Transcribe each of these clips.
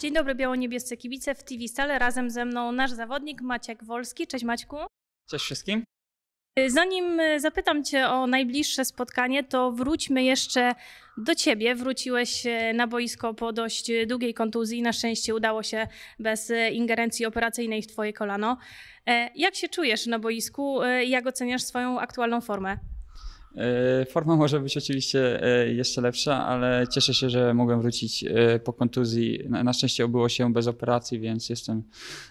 Dzień dobry, biało-niebiescy kibice w TV Stale. Razem ze mną nasz zawodnik Maciek Wolski. Cześć Maćku. Cześć wszystkim. Y, zanim y, zapytam Cię o najbliższe spotkanie, to wróćmy jeszcze do Ciebie. Wróciłeś y, na boisko po dość długiej kontuzji. Na szczęście udało się bez ingerencji operacyjnej w Twoje kolano. E, jak się czujesz na boisku? Jak oceniasz swoją aktualną formę? E, forma może być oczywiście e, jeszcze lepsza, ale cieszę się, że mogłem wrócić e, po kontuzji. Na szczęście obyło się bez operacji, więc jestem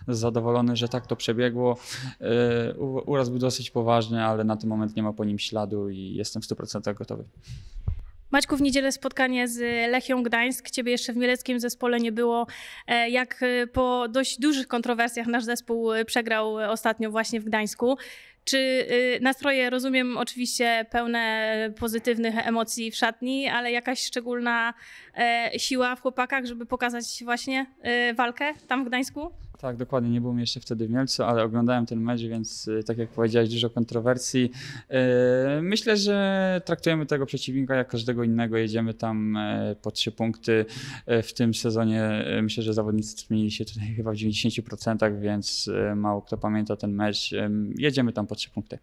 zadowolony, że tak to przebiegło. Uraz był dosyć poważny, ale na ten moment nie ma po nim śladu i jestem w 100% gotowy. Maćku, w niedzielę spotkanie z Lechią Gdańsk. Ciebie jeszcze w mieleckim zespole nie było. Jak po dość dużych kontrowersjach nasz zespół przegrał ostatnio właśnie w Gdańsku. Czy y, nastroje, rozumiem, oczywiście pełne pozytywnych emocji w szatni, ale jakaś szczególna e, siła w chłopakach, żeby pokazać właśnie y, walkę tam w Gdańsku? Tak, dokładnie, nie byłem jeszcze wtedy w Mielcu, ale oglądałem ten mecz, więc y, tak jak powiedziałeś, dużo kontrowersji. Y, myślę, że traktujemy tego przeciwnika jak każdego innego, jedziemy tam e, po trzy punkty. E, w tym sezonie e, myślę, że zawodnicy zmienili się tutaj chyba w 90%, więc mało kto pamięta ten mecz. Jedziemy tam po trzy punkty.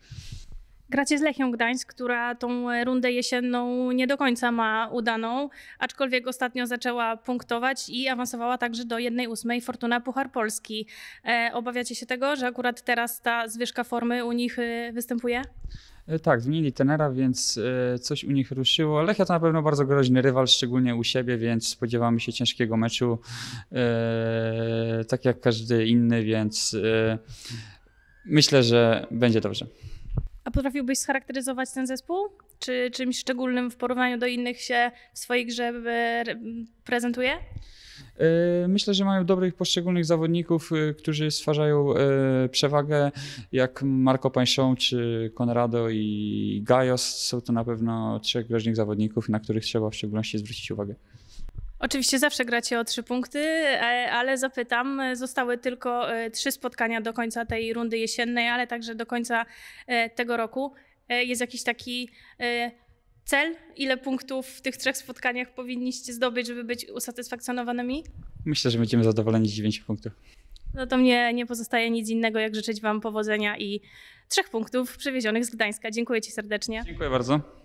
Gracie z Lechią Gdańsk, która tą e, rundę jesienną nie do końca ma udaną, aczkolwiek ostatnio zaczęła punktować i awansowała także do 1.8 Fortuna Puchar Polski. E, obawiacie się tego, że akurat teraz ta zwyżka formy u nich e, występuje? Tak, zmienili tenera, więc coś u nich ruszyło. Lechia to na pewno bardzo groźny rywal, szczególnie u siebie, więc spodziewamy się ciężkiego meczu, tak jak każdy inny, więc myślę, że będzie dobrze. A potrafiłbyś scharakteryzować ten zespół? Czy czymś szczególnym w porównaniu do innych się w swojej grze e, prezentuje? E, myślę, że mają dobrych poszczególnych zawodników, e, którzy stwarzają przewagę, jak Marco Panchon czy Conrado i Gajos. Są to na pewno trzech groźnych zawodników, na których trzeba w szczególności zwrócić uwagę. Oczywiście zawsze gracie o trzy punkty, e, ale zapytam, zostały tylko e, trzy spotkania do końca tej rundy jesiennej, ale także do końca e, tego roku. Jest jakiś taki cel, ile punktów w tych trzech spotkaniach powinniście zdobyć, żeby być usatysfakcjonowanymi? Myślę, że będziemy zadowoleni z dziewięciu punktów. No to mnie nie pozostaje nic innego, jak życzyć Wam powodzenia i trzech punktów przywiezionych z Gdańska. Dziękuję Ci serdecznie. Dziękuję bardzo.